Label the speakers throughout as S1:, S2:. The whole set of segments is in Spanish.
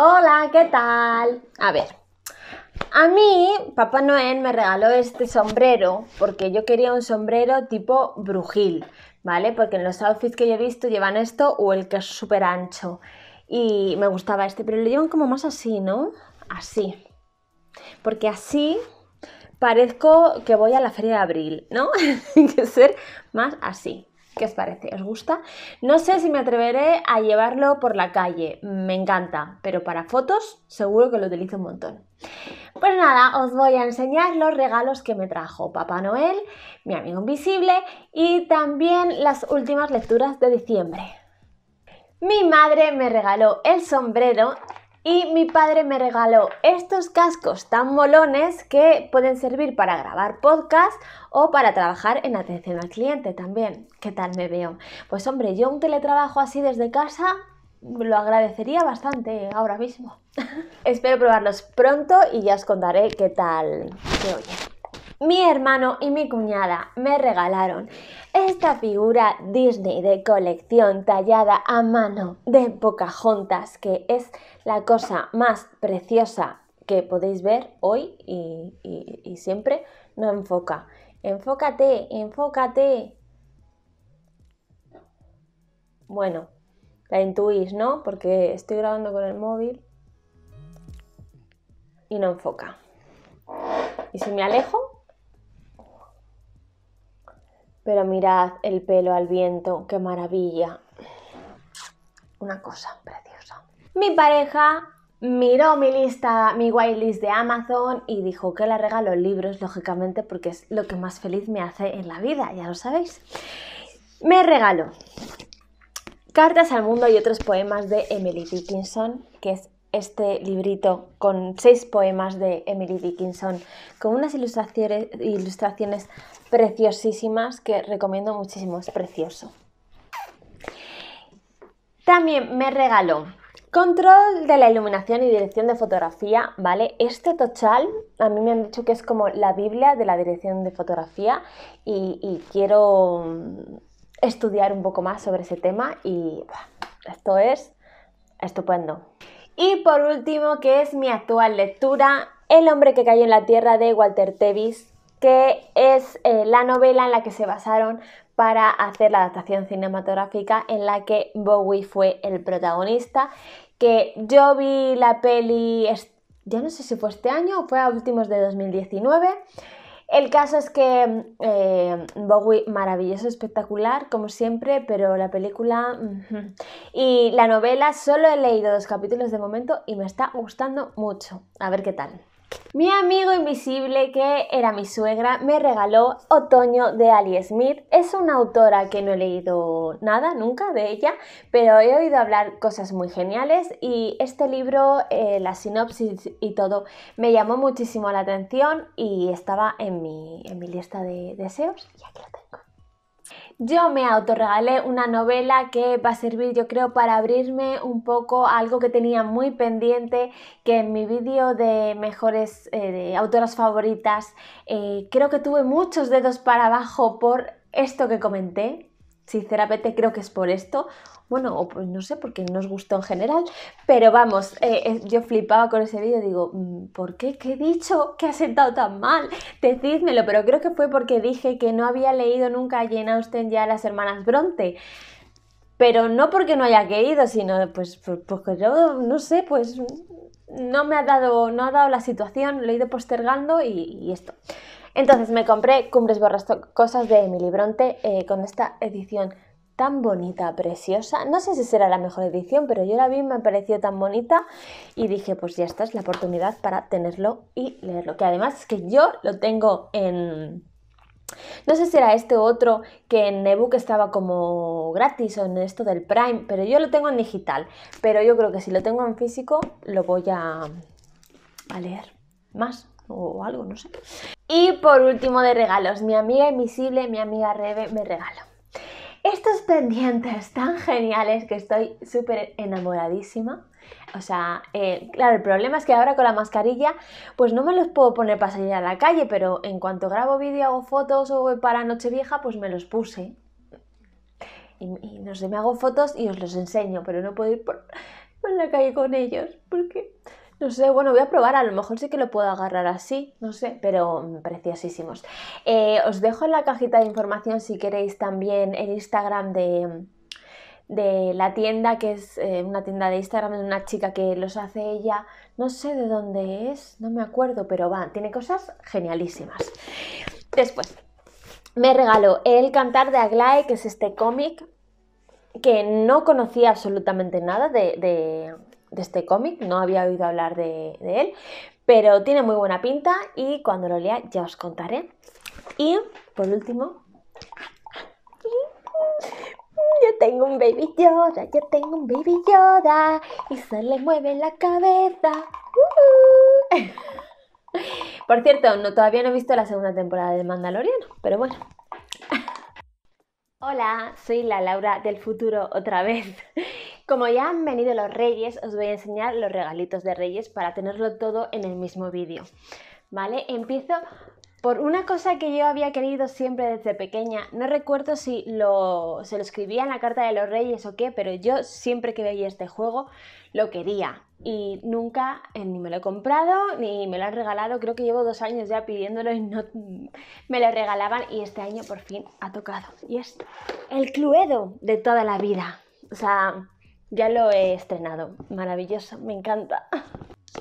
S1: Hola, ¿qué tal? A ver, a mí Papá Noel me regaló este sombrero porque yo quería un sombrero tipo brujil, ¿vale? Porque en los outfits que yo he visto llevan esto o el que es súper ancho. Y me gustaba este, pero lo llevan como más así, ¿no? Así. Porque así parezco que voy a la feria de abril, ¿no? Tiene que ser más así. ¿Qué os parece? ¿Os gusta? No sé si me atreveré a llevarlo por la calle, me encanta, pero para fotos seguro que lo utilizo un montón. Pues nada, os voy a enseñar los regalos que me trajo Papá Noel, mi amigo invisible y también las últimas lecturas de diciembre. Mi madre me regaló el sombrero y mi padre me regaló estos cascos tan molones que pueden servir para grabar podcast o para trabajar en atención al cliente también. ¿Qué tal me veo? Pues hombre, yo un teletrabajo así desde casa lo agradecería bastante ahora mismo. Espero probarlos pronto y ya os contaré qué tal se oye. Mi hermano y mi cuñada me regalaron esta figura Disney de colección tallada a mano de juntas que es la cosa más preciosa que podéis ver hoy y, y siempre. No enfoca. Enfócate, enfócate. Bueno, la intuís, ¿no? Porque estoy grabando con el móvil y no enfoca. Y si me alejo, pero mirad el pelo al viento, qué maravilla. Una cosa preciosa. Mi pareja miró mi lista, mi whitelist de Amazon y dijo que le regalo libros, lógicamente, porque es lo que más feliz me hace en la vida, ya lo sabéis. Me regaló Cartas al Mundo y otros poemas de Emily Dickinson, que es este librito con seis poemas de Emily Dickinson, con unas ilustraciones, ilustraciones preciosísimas que recomiendo muchísimo, es precioso. También me regaló Control de la iluminación y dirección de fotografía, ¿vale? Este tochal, a mí me han dicho que es como la Biblia de la dirección de fotografía y, quiero mm, estudiar un poco más sobre ese tema y esto es estupendo. Y por último, que es mi actual lectura, El hombre que cayó en la tierra de Walter Tevis, que es eh, la novela en la que se basaron para hacer la adaptación cinematográfica en la que Bowie fue el protagonista. Que yo vi la peli, ya no sé si fue este año o fue a últimos de 2019. El caso es que eh, Bowie, maravilloso, espectacular, como siempre, pero la película y la novela, solo he leído dos capítulos de momento y me está gustando mucho. A ver qué tal. Mi amigo invisible, que era mi suegra, me regaló Otoño de Ali Smith. Es una autora que no he leído nada nunca de ella, pero he oído hablar cosas muy geniales y este libro, eh, la sinopsis y todo, me llamó muchísimo la atención y estaba en mi, en mi lista de deseos y aquí lo tengo. Yo me autorregalé una novela que va a servir yo creo para abrirme un poco algo que tenía muy pendiente, que en mi vídeo de mejores eh, autoras favoritas eh, creo que tuve muchos dedos para abajo por esto que comenté, sinceramente creo que es por esto. Bueno, o pues no sé, porque no os gustó en general, pero vamos, eh, eh, yo flipaba con ese vídeo, digo, mm, ¿por qué? ¿Qué he dicho? ¿Qué ha sentado tan mal? Decídmelo, pero creo que fue porque dije que no había leído nunca a Jane Austen ya las hermanas Bronte. Pero no porque no haya querido, sino pues, pues, yo no sé, pues no me ha dado, no ha dado la situación, lo he ido postergando y, esto. Entonces me compré Cumbres Cosas de Emily Bronte eh, con esta edición tan bonita, preciosa. No sé si será la mejor edición, pero yo la vi, me pareció tan bonita y dije, pues ya esta es la oportunidad para tenerlo y leerlo. Que además es que yo lo tengo en no sé si era este otro que en ebook estaba como gratis o en esto del Prime, pero yo lo tengo en digital. Pero yo creo que si lo tengo en físico lo voy a, a leer más o algo, no sé. Y por último de regalos, mi amiga invisible, mi amiga Rebe me regaló estos pendientes tan geniales que estoy súper enamoradísima. O sea, eh, claro, el problema es que ahora con la mascarilla, pues no me los puedo poner para salir a la calle, pero en cuanto grabo vídeo, hago fotos o para Nochevieja, pues me los puse. Y, no sé, me hago fotos y os los enseño, pero no puedo ir por, por la calle con ellos, porque no sé, bueno, voy a probar, a lo mejor sí que lo puedo agarrar así, no sé, pero mm, preciosísimos. Eh, os dejo en la cajita de información si queréis también el Instagram de, de la tienda, que es eh, una tienda de Instagram de una chica que los hace ella, no sé de dónde es, no me acuerdo, pero va, tiene cosas genialísimas. Después, me regaló El Cantar de Aglae, que es este cómic que no conocía absolutamente nada de de este cómic, no había oído hablar de, él, pero tiene muy buena pinta y cuando lo lea ya os contaré. Y por último, yo tengo un baby Yoda, yo tengo un baby Yoda y se le mueve la cabeza. Por cierto, no, todavía no he visto la segunda temporada de Mandalorian, pero bueno. Hola, soy la Laura del futuro otra vez como ya han venido los reyes, os voy a enseñar los regalitos de reyes para tenerlo todo en el mismo vídeo. ¿Vale? Empiezo por una cosa que yo había querido siempre desde pequeña, no recuerdo si lo, se lo escribía en la Carta de los Reyes o qué, pero yo siempre que veía este juego lo quería y nunca eh, ni me lo he comprado ni me lo han regalado, creo que llevo dos años ya pidiéndolo y no me lo regalaban y este año por fin ha tocado. Y es el Cluedo de toda la vida. O sea, ya lo he estrenado. Maravilloso, me encanta.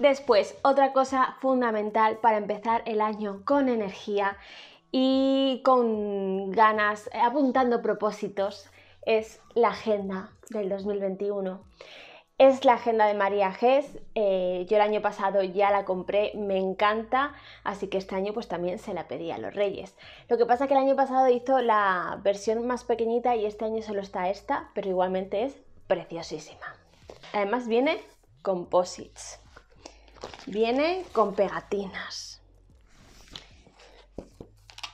S1: Después, otra cosa fundamental para empezar el año con energía y con ganas, eh, apuntando propósitos, es la agenda del 2021. Es la agenda de María Gés. Eh, yo el año pasado ya la compré, me encanta, así que este año pues también se la pedí a los Reyes. Lo que pasa que el año pasado hizo la versión más pequeñita y este año solo está esta, pero igualmente es preciosísima. Además viene con posits, viene con pegatinas.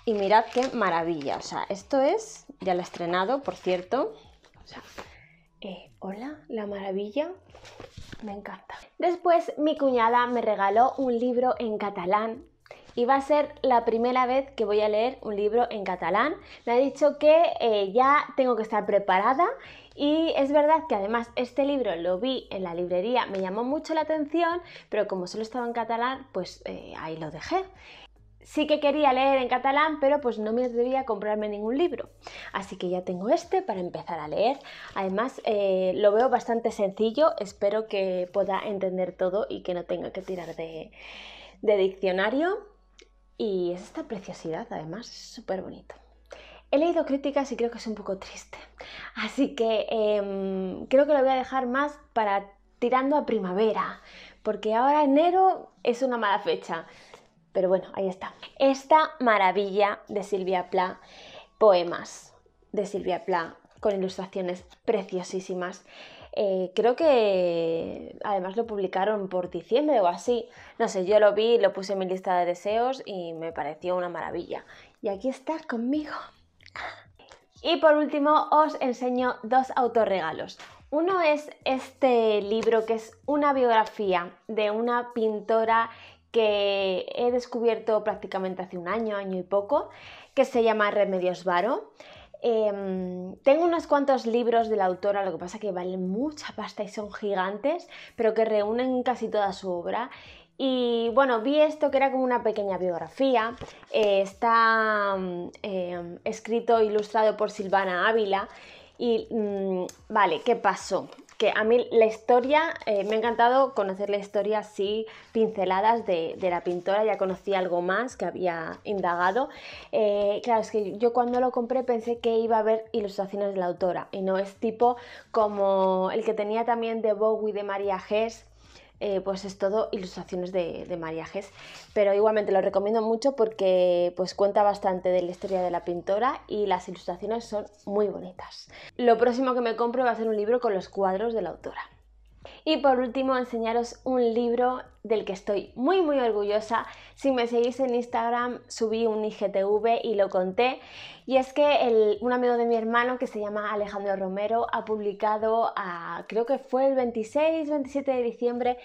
S1: Y mirad qué maravilla, o sea, esto es, ya lo he estrenado, por cierto. O sea, eh, hola, la maravilla, me encanta. Después mi cuñada me regaló un libro en catalán y va a ser la primera vez que voy a leer un libro en catalán. Me ha dicho que eh, ya tengo que estar preparada y es verdad que además este libro lo vi en la librería, me llamó mucho la atención, pero como solo estaba en catalán, pues eh, ahí lo dejé. Sí que quería leer en catalán, pero pues no me atrevía a comprarme ningún libro. Así que ya tengo este para empezar a leer. Además, eh, lo veo bastante sencillo, espero que pueda entender todo y que no tenga que tirar de, de diccionario. Y es esta preciosidad, además, es súper bonito. He leído críticas y creo que es un poco triste. Así que em, creo que lo voy a dejar más para tirando a primavera, porque ahora enero es una mala fecha. Pero bueno, ahí está. Esta maravilla de Silvia Pla, poemas de Silvia Pla, con ilustraciones preciosísimas. Eh, creo que además lo publicaron por diciembre o así. No sé, yo lo vi, lo puse en mi lista de deseos y me pareció una maravilla. Y aquí está conmigo. Y por último os enseño dos autorregalos. Uno es este libro que es una biografía de una pintora que he descubierto prácticamente hace un año, año y poco, que se llama Remedios Varo. Em, tengo unos cuantos libros de la autora, lo que pasa que valen mucha pasta y son gigantes, pero que reúnen casi toda su obra y bueno, vi esto que era como una pequeña biografía, eh, está mm, em, escrito e ilustrado por Silvana Ávila. Y mm, vale, ¿qué pasó? que a mí la historia, eh, me ha encantado conocer la historia así, pinceladas de, la pintora, ya conocí algo más que había indagado. Eh, claro, es que yo cuando lo compré pensé que iba a haber ilustraciones de la autora y no es tipo como el que tenía también de Bowie de María Hess eh, pues es todo ilustraciones de, mariajes Pero igualmente lo recomiendo mucho porque pues cuenta bastante de la historia de la pintora y las ilustraciones son muy bonitas. Lo próximo que me compro va a ser un libro con los cuadros de la autora. Y por último, enseñaros un libro del que estoy muy muy orgullosa. Si me seguís en Instagram, subí un IGTV y lo conté. Y es que un amigo de mi hermano que se llama Alejandro Romero ha publicado, creo que fue el 26-27 de diciembre,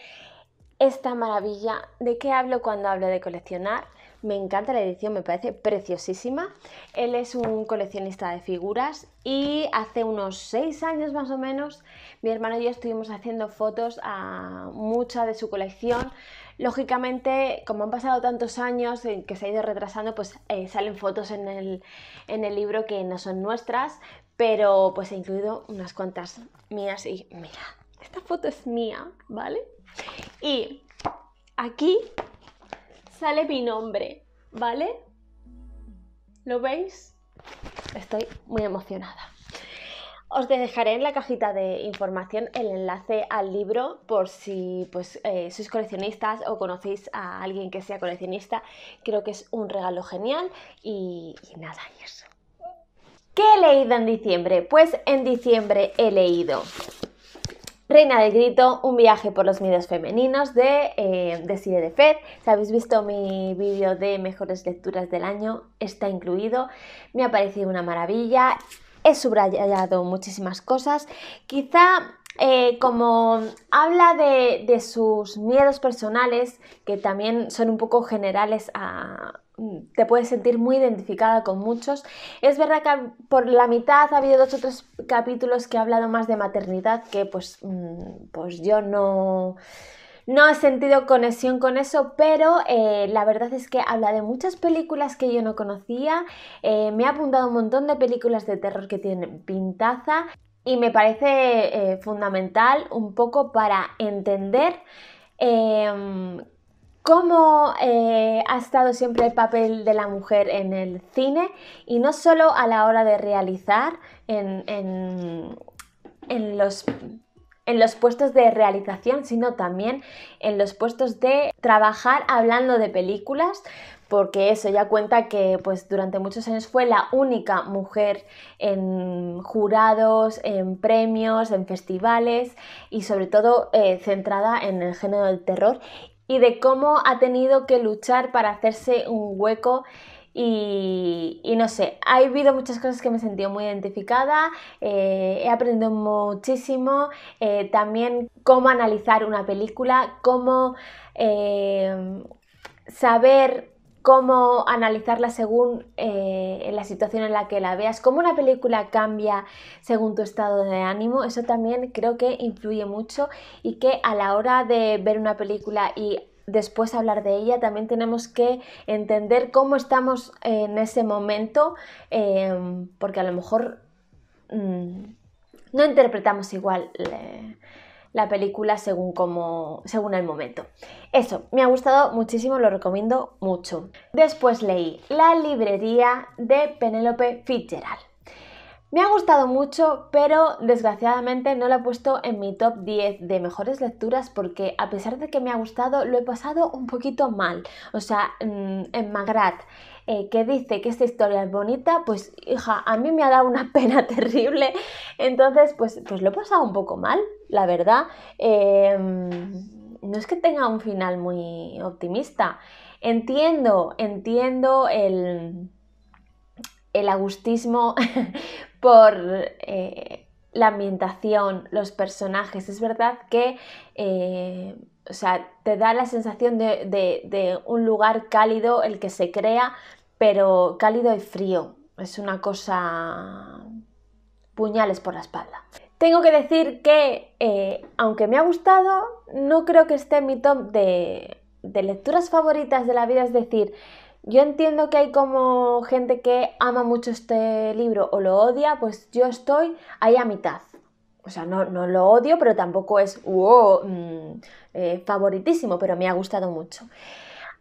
S1: esta maravilla de qué hablo cuando hablo de coleccionar me encanta la edición, me parece preciosísima. Él es un coleccionista de figuras y hace unos seis años más o menos mi hermano y yo estuvimos haciendo fotos a mucha de su colección. Lógicamente, como han pasado tantos años que se ha ido retrasando, pues eh, salen fotos en el, en el libro que no son nuestras, pero pues he incluido unas cuantas mías y mira, esta foto es mía, ¿vale? Y aquí sale mi nombre, ¿vale? ¿Lo veis? Estoy muy emocionada. Os dejaré en la cajita de información el enlace al libro por si pues, eh, sois coleccionistas o conocéis a alguien que sea coleccionista. Creo que es un regalo genial y, y nada, y eso. ¿Qué he leído en diciembre? Pues en diciembre he leído Reina del Grito, un viaje por los miedos femeninos de eh, Decide de Fed. Si habéis visto mi vídeo de mejores lecturas del año, está incluido. Me ha parecido una maravilla. He subrayado muchísimas cosas. Quizá eh, como habla de, de, sus miedos personales, que también son un poco generales a, te puedes sentir muy identificada con muchos. Es verdad que por la mitad ha habido dos o tres capítulos que ha hablado más de maternidad que pues, mm, pues yo no, no he sentido conexión con eso, pero eh, la verdad es que habla de muchas películas que yo no conocía. Eh, me ha apuntado un montón de películas de terror que tienen pintaza y me parece eh, fundamental un poco para entender em, cómo eh, ha estado siempre el papel de la mujer en el cine y no solo a la hora de realizar en, los, en, los puestos de realización, sino también en los puestos de trabajar hablando de películas, porque eso ya cuenta que pues, durante muchos años fue la única mujer en jurados, en premios, en festivales y sobre todo eh, centrada en el género del terror y de cómo ha tenido que luchar para hacerse un hueco y, no sé, ha habido muchas cosas que me he sentido muy identificada, eh, he aprendido muchísimo, eh, también cómo analizar una película, cómo eh, saber cómo analizarla según eh, la situación en la que la veas, cómo una película cambia según tu estado de ánimo, eso también creo que influye mucho y que a la hora de ver una película y después hablar de ella, también tenemos que entender cómo estamos en ese momento, em, porque a lo mejor mm, no interpretamos igual. Eh, la película según, como, según el momento. Eso, me ha gustado muchísimo, lo recomiendo mucho. Después leí La librería de Penélope Fitzgerald. Me ha gustado mucho, pero desgraciadamente no la he puesto en mi top 10 de mejores lecturas porque a pesar de que me ha gustado, lo he pasado un poquito mal. O sea, mm, en Magrat, eh, que dice que esta historia es bonita, pues hija, a mí me ha dado una pena terrible. Entonces, pues, pues lo he pasado un poco mal, la verdad. Em, no es que tenga un final muy optimista. Entiendo, entiendo el, el agustismo por... Eh, la ambientación, los personajes. Es verdad que eh, o sea, te da la sensación de, un lugar cálido el que se crea pero cálido y frío. Es una cosa puñales por la espalda. Tengo que decir que, eh, aunque me ha gustado, no creo que esté en mi top de, lecturas favoritas de la vida. Es decir, yo entiendo que hay como gente que ama mucho este libro o lo odia, pues yo estoy ahí a mitad. O sea, no, lo odio, pero tampoco es mm, eh, favoritísimo, pero me ha gustado mucho.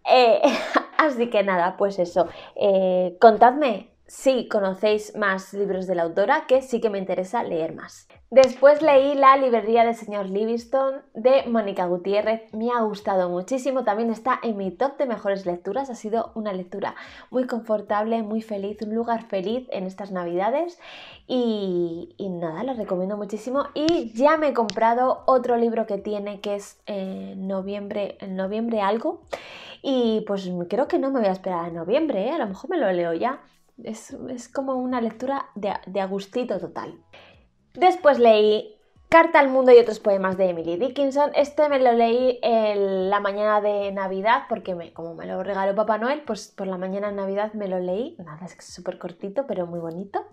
S1: Eh, Así que nada, pues eso. Eh, contadme si conocéis más libros de la autora, que sí que me interesa leer más. Después leí La librería del señor Livingstone de Mónica Gutiérrez. Me ha gustado muchísimo, también está en mi top de mejores lecturas. Ha sido una lectura muy confortable, muy feliz, un lugar feliz en estas navidades. Y, nada, lo recomiendo muchísimo. Y ya me he comprado otro libro que tiene, que es eh, en noviembre, noviembre algo. Y pues creo que no me voy a esperar a noviembre, ¿eh? a lo mejor me lo leo ya es, como una lectura de, de agustito total. Después leí Carta al Mundo y otros poemas de Emily Dickinson. Este me lo leí en la mañana de Navidad, porque como me lo regaló Papá Noel, pues por la mañana de Navidad me lo leí. Nada, es que súper cortito, pero muy bonito.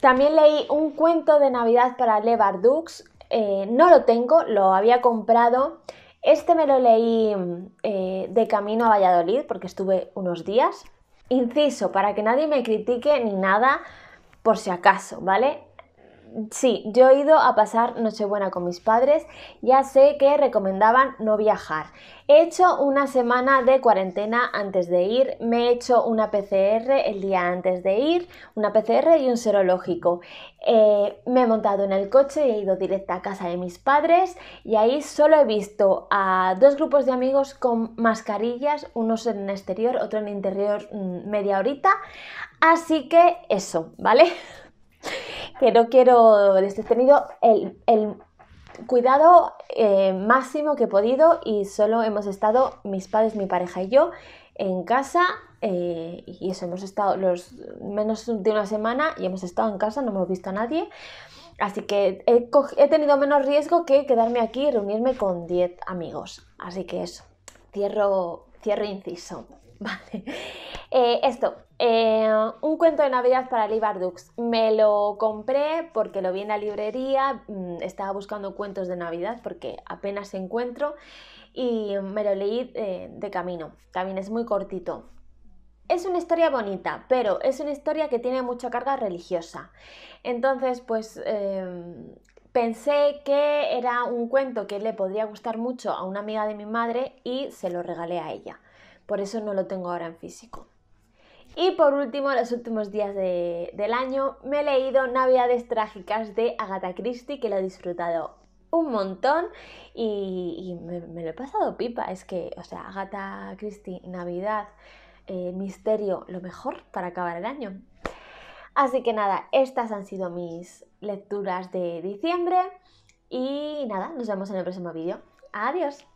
S1: También leí un cuento de Navidad para Levar Dux. Eh, no lo tengo, lo había comprado. Este me lo leí eh, de camino a Valladolid, porque estuve unos días. Inciso, para que nadie me critique ni nada por si acaso, ¿vale? Sí, yo he ido a pasar Nochebuena con mis padres. Ya sé que recomendaban no viajar. He hecho una semana de cuarentena antes de ir. Me he hecho una PCR el día antes de ir, una PCR y un serológico. Eh, me he montado en el coche y he ido directa a casa de mis padres y ahí solo he visto a dos grupos de amigos con mascarillas, unos en exterior, otro en interior mm, media horita. Así que eso, ¿vale? que no quiero, he tenido el, cuidado eh, máximo que he podido y solo hemos estado mis padres, mi pareja y yo en casa eh, y eso, hemos estado los menos de una semana y hemos estado en casa, no hemos visto a nadie. Así que he, tenido menos riesgo que quedarme aquí y reunirme con 10 amigos. Así que eso, cierro, cierro inciso. Vale. Eh, esto, eh, un cuento de Navidad para Lee Me lo compré porque lo vi en la librería, mm, estaba buscando cuentos de Navidad porque apenas encuentro y me lo leí eh, de camino. También es muy cortito. Es una historia bonita, pero es una historia que tiene mucha carga religiosa. Entonces, pues em, pensé que era un cuento que le podría gustar mucho a una amiga de mi madre y se lo regalé a ella. Por eso no lo tengo ahora en físico. Y por último, los últimos días del año, me he leído Navidades Trágicas de Agatha Christie, que lo he disfrutado un montón y, me, lo he pasado pipa. Es que, o sea, Agatha Christie, Navidad, eh, Misterio, lo mejor para acabar el año. Así que nada, estas han sido mis lecturas de diciembre y nada, nos vemos en el próximo vídeo. Adiós.